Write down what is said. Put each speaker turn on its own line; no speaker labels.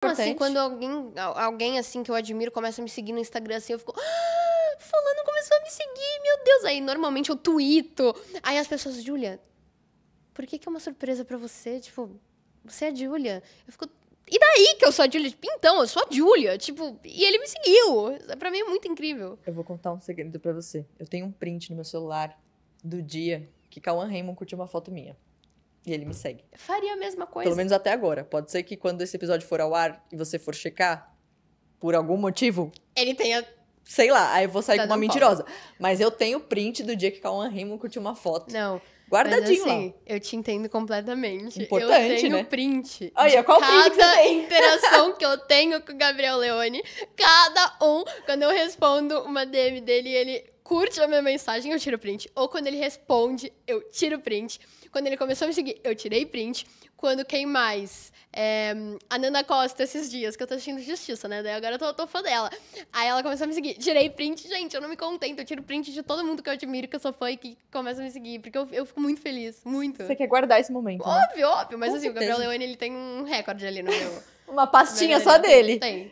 Assim, importante. assim,
quando alguém, alguém assim que eu admiro começa a me seguir no Instagram, assim, eu fico. Ah, fulano começou a me seguir, meu Deus. Aí normalmente eu tuito. Aí as pessoas, Julia, por que, que é uma surpresa para você? Tipo, você é a Julia. Eu fico. E daí que eu sou
a Julia? Tipo, então, eu sou a Julia. Tipo, e ele me seguiu. É, pra mim é muito incrível. Eu vou contar um segredo para você. Eu tenho um print no meu celular do dia que Cauã Raymond curtiu uma foto minha. E ele me segue.
Faria a mesma coisa. Pelo menos
até agora. Pode ser que quando esse episódio for ao ar e você for checar, por algum motivo. Ele tenha. Sei lá, aí eu vou sair com uma mentirosa. Pau. Mas eu tenho print do dia que Cauan Raymond curtiu uma foto. Não. Guardadinho mas, assim, lá. Eu te entendo completamente. Importante, eu tenho né? print. Olha, qual cada print Cada interação
que eu tenho com o Gabriel Leone, cada um, quando eu respondo uma DM dele, ele curte a minha mensagem, eu tiro print. Ou quando ele responde, eu tiro print. Quando ele começou a me seguir, eu tirei print. Quando quem mais? É, a Nanda Costa, esses dias, que eu tô assistindo Justiça, né? Daí agora eu tô, tô fã dela. Aí ela começou a me seguir. Tirei print, gente, eu não me contento. Eu tiro print de todo mundo que eu admiro, que eu sou fã e que começa a me seguir. Porque eu, eu fico muito feliz, muito. Você quer
guardar esse momento. Né? Óbvio, né?
óbvio. Mas Com assim, certeza. o Gabriel Leone, ele tem um recorde ali no meu. Uma pastinha só dele. Tem.